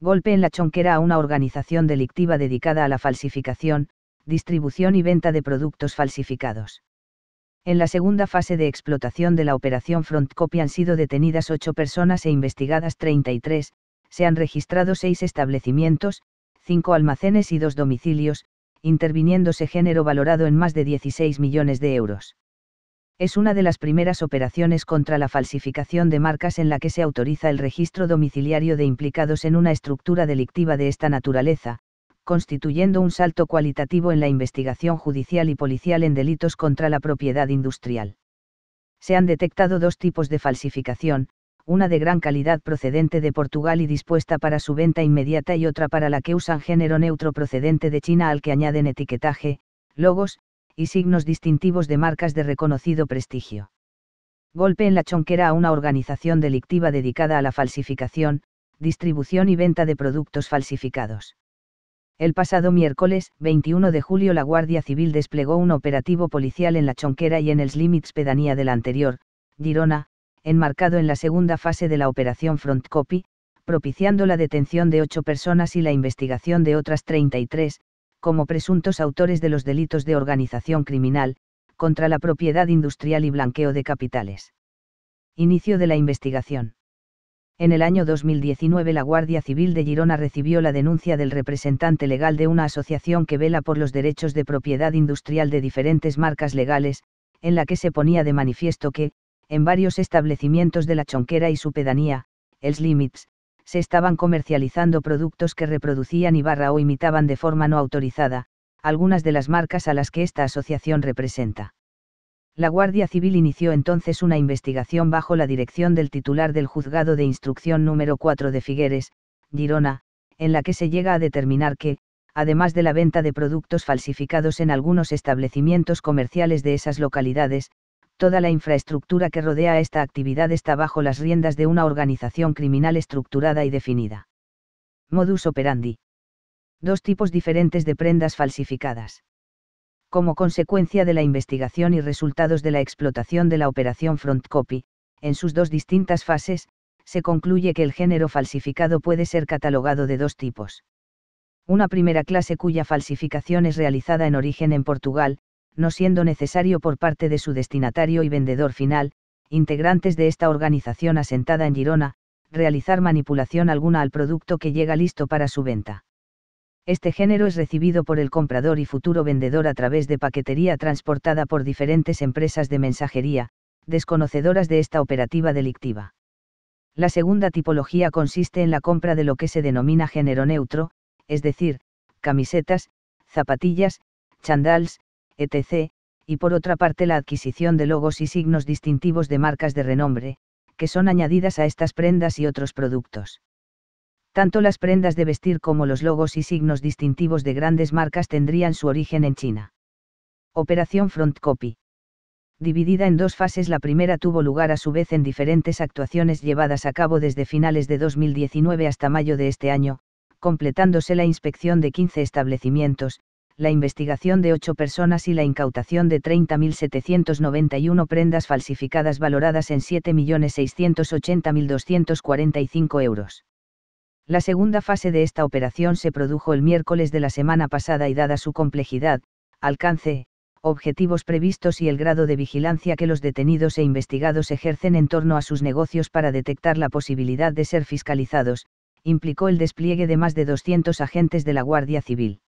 Golpe en la chonquera a una organización delictiva dedicada a la falsificación, distribución y venta de productos falsificados. En la segunda fase de explotación de la operación Frontcopy han sido detenidas ocho personas e investigadas 33, se han registrado seis establecimientos, cinco almacenes y dos domicilios, interviniéndose género valorado en más de 16 millones de euros es una de las primeras operaciones contra la falsificación de marcas en la que se autoriza el registro domiciliario de implicados en una estructura delictiva de esta naturaleza, constituyendo un salto cualitativo en la investigación judicial y policial en delitos contra la propiedad industrial. Se han detectado dos tipos de falsificación, una de gran calidad procedente de Portugal y dispuesta para su venta inmediata y otra para la que usan género neutro procedente de China al que añaden etiquetaje, logos, y signos distintivos de marcas de reconocido prestigio. Golpe en la chonquera a una organización delictiva dedicada a la falsificación, distribución y venta de productos falsificados. El pasado miércoles, 21 de julio, la Guardia Civil desplegó un operativo policial en la Chonquera y en el Slimits pedanía del anterior, Girona, enmarcado en la segunda fase de la operación Front Copy, propiciando la detención de ocho personas y la investigación de otras 33, como presuntos autores de los delitos de organización criminal, contra la propiedad industrial y blanqueo de capitales. Inicio de la investigación. En el año 2019 la Guardia Civil de Girona recibió la denuncia del representante legal de una asociación que vela por los derechos de propiedad industrial de diferentes marcas legales, en la que se ponía de manifiesto que, en varios establecimientos de la Chonquera y su pedanía, Els Limits, se estaban comercializando productos que reproducían y barra o imitaban de forma no autorizada, algunas de las marcas a las que esta asociación representa. La Guardia Civil inició entonces una investigación bajo la dirección del titular del Juzgado de Instrucción número 4 de Figueres, Girona, en la que se llega a determinar que, además de la venta de productos falsificados en algunos establecimientos comerciales de esas localidades, toda la infraestructura que rodea esta actividad está bajo las riendas de una organización criminal estructurada y definida. Modus operandi. Dos tipos diferentes de prendas falsificadas. Como consecuencia de la investigación y resultados de la explotación de la operación Front Copy, en sus dos distintas fases, se concluye que el género falsificado puede ser catalogado de dos tipos. Una primera clase cuya falsificación es realizada en origen en Portugal, no siendo necesario por parte de su destinatario y vendedor final, integrantes de esta organización asentada en Girona, realizar manipulación alguna al producto que llega listo para su venta. Este género es recibido por el comprador y futuro vendedor a través de paquetería transportada por diferentes empresas de mensajería, desconocedoras de esta operativa delictiva. La segunda tipología consiste en la compra de lo que se denomina género neutro, es decir, camisetas, zapatillas, chandals, etc., y por otra parte la adquisición de logos y signos distintivos de marcas de renombre, que son añadidas a estas prendas y otros productos. Tanto las prendas de vestir como los logos y signos distintivos de grandes marcas tendrían su origen en China. Operación Front Copy. Dividida en dos fases, la primera tuvo lugar a su vez en diferentes actuaciones llevadas a cabo desde finales de 2019 hasta mayo de este año, completándose la inspección de 15 establecimientos, la investigación de ocho personas y la incautación de 30.791 prendas falsificadas valoradas en 7.680.245 euros. La segunda fase de esta operación se produjo el miércoles de la semana pasada y dada su complejidad, alcance, objetivos previstos y el grado de vigilancia que los detenidos e investigados ejercen en torno a sus negocios para detectar la posibilidad de ser fiscalizados, implicó el despliegue de más de 200 agentes de la Guardia Civil.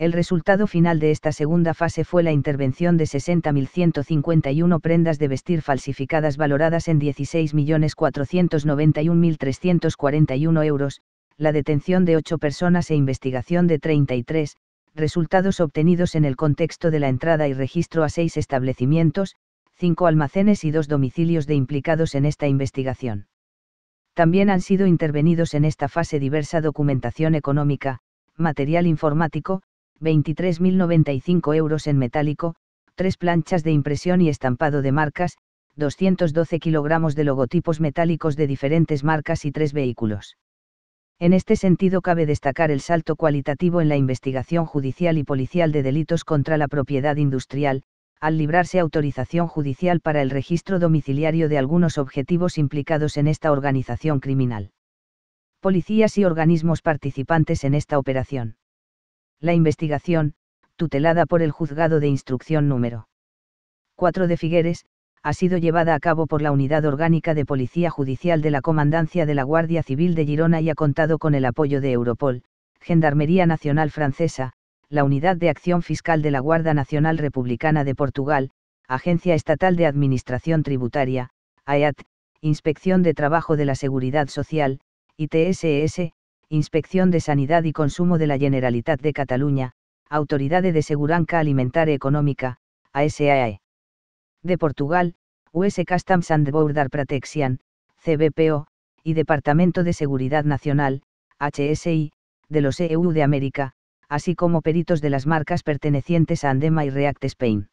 El resultado final de esta segunda fase fue la intervención de 60.151 prendas de vestir falsificadas valoradas en 16.491.341 euros, la detención de ocho personas e investigación de 33, resultados obtenidos en el contexto de la entrada y registro a seis establecimientos, cinco almacenes y dos domicilios de implicados en esta investigación. También han sido intervenidos en esta fase diversa documentación económica, material informático, 23.095 euros en metálico, tres planchas de impresión y estampado de marcas, 212 kilogramos de logotipos metálicos de diferentes marcas y tres vehículos. En este sentido cabe destacar el salto cualitativo en la investigación judicial y policial de delitos contra la propiedad industrial, al librarse autorización judicial para el registro domiciliario de algunos objetivos implicados en esta organización criminal. Policías y organismos participantes en esta operación la investigación, tutelada por el juzgado de instrucción número 4 de Figueres, ha sido llevada a cabo por la Unidad Orgánica de Policía Judicial de la Comandancia de la Guardia Civil de Girona y ha contado con el apoyo de Europol, Gendarmería Nacional Francesa, la Unidad de Acción Fiscal de la Guardia Nacional Republicana de Portugal, Agencia Estatal de Administración Tributaria, AEAT, Inspección de Trabajo de la Seguridad Social, ITSS, e Inspección de Sanidad y Consumo de la Generalitat de Cataluña, Autoridad de Seguranca Alimentar e Económica, ASAE. De Portugal, US Customs and Border Protection, CBPO, y Departamento de Seguridad Nacional, HSI, de los EU de América, así como peritos de las marcas pertenecientes a Andema y React Spain.